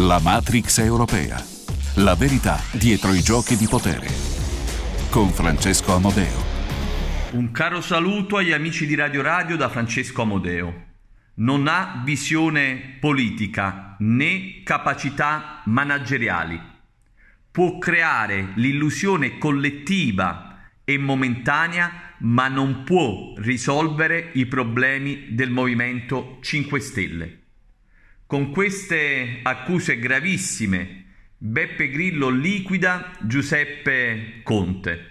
La Matrix europea. La verità dietro i giochi di potere. Con Francesco Amodeo. Un caro saluto agli amici di Radio Radio da Francesco Amodeo. Non ha visione politica né capacità manageriali. Può creare l'illusione collettiva e momentanea ma non può risolvere i problemi del Movimento 5 Stelle. Con queste accuse gravissime Beppe Grillo liquida Giuseppe Conte.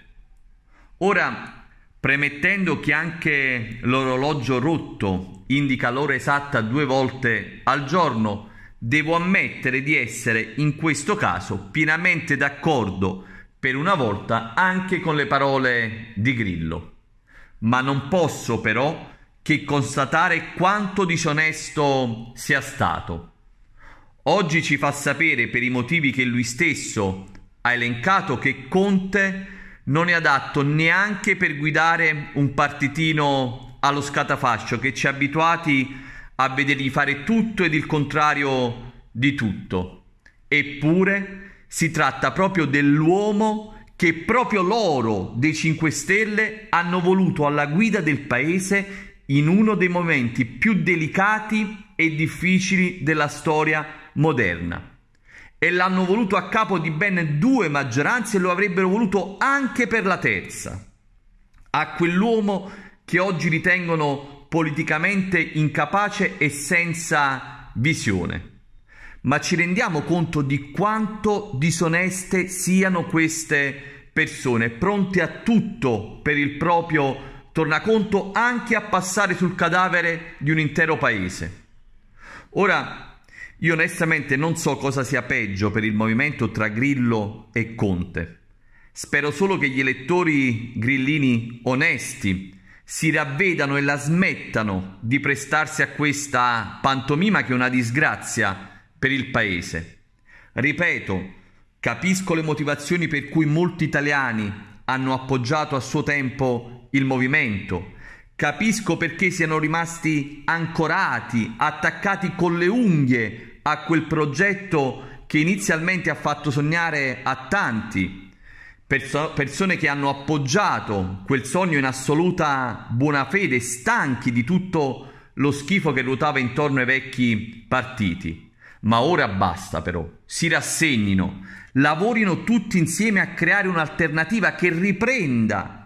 Ora, premettendo che anche l'orologio rotto indica l'ora esatta due volte al giorno, devo ammettere di essere in questo caso pienamente d'accordo per una volta anche con le parole di Grillo. Ma non posso però che constatare quanto disonesto sia stato. Oggi ci fa sapere per i motivi che lui stesso ha elencato che Conte non è adatto neanche per guidare un partitino allo scatafascio che ci ha abituati a vedergli fare tutto ed il contrario di tutto. Eppure si tratta proprio dell'uomo che proprio loro dei 5 Stelle hanno voluto alla guida del paese in uno dei momenti più delicati e difficili della storia moderna. E l'hanno voluto a capo di ben due maggioranze e lo avrebbero voluto anche per la terza. A quell'uomo che oggi ritengono politicamente incapace e senza visione. Ma ci rendiamo conto di quanto disoneste siano queste persone, pronte a tutto per il proprio tornaconto anche a passare sul cadavere di un intero paese. Ora, io onestamente non so cosa sia peggio per il movimento tra Grillo e Conte. Spero solo che gli elettori grillini onesti si ravvedano e la smettano di prestarsi a questa pantomima che è una disgrazia per il paese. Ripeto, capisco le motivazioni per cui molti italiani hanno appoggiato a suo tempo il movimento, capisco perché siano rimasti ancorati, attaccati con le unghie a quel progetto che inizialmente ha fatto sognare a tanti, Perso- persone che hanno appoggiato quel sogno in assoluta buona fede, stanchi di tutto lo schifo che ruotava intorno ai vecchi partiti. Ma ora basta però, si rassegnino, lavorino tutti insieme a creare un'alternativa che riprenda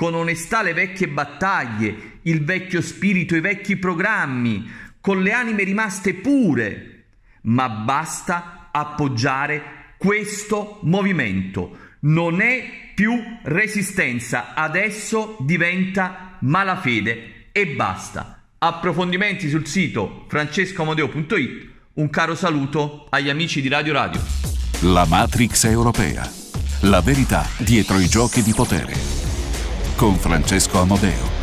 con onestà le vecchie battaglie, il vecchio spirito, i vecchi programmi, con le anime rimaste pure. Ma basta appoggiare questo movimento. Non è più resistenza, adesso diventa malafede e basta. Approfondimenti sul sito francescomodeo.it. Un caro saluto agli amici di Radio Radio. La Matrix europea. La verità dietro i giochi di potere con Francesco Amodeo.